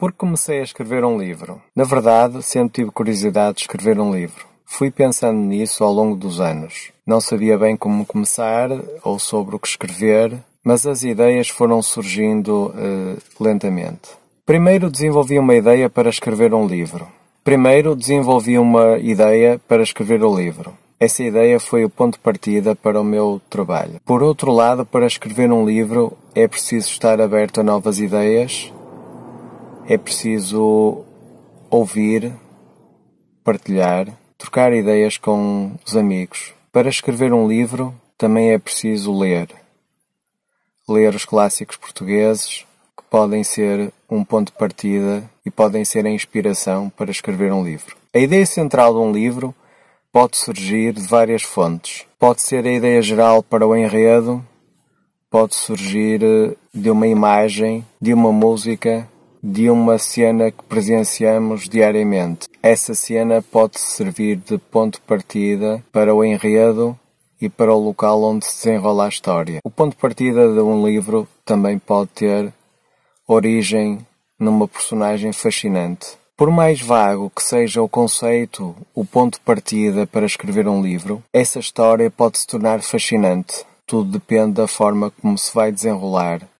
Porque comecei a escrever um livro. Na verdade, sempre tive curiosidade de escrever um livro. Fui pensando nisso ao longo dos anos. Não sabia bem como começar ou sobre o que escrever, mas as ideias foram surgindo uh, lentamente. Primeiro desenvolvi uma ideia para escrever um livro. Primeiro desenvolvi uma ideia para escrever o livro. Essa ideia foi o ponto de partida para o meu trabalho. Por outro lado, para escrever um livro é preciso estar aberto a novas ideias é preciso ouvir, partilhar, trocar ideias com os amigos. Para escrever um livro, também é preciso ler. Ler os clássicos portugueses, que podem ser um ponto de partida e podem ser a inspiração para escrever um livro. A ideia central de um livro pode surgir de várias fontes. Pode ser a ideia geral para o enredo, pode surgir de uma imagem, de uma música, de uma cena que presenciamos diariamente. Essa cena pode servir de ponto de partida para o enredo e para o local onde se desenrola a história. O ponto de partida de um livro também pode ter origem numa personagem fascinante. Por mais vago que seja o conceito, o ponto de partida para escrever um livro, essa história pode se tornar fascinante. Tudo depende da forma como se vai desenrolar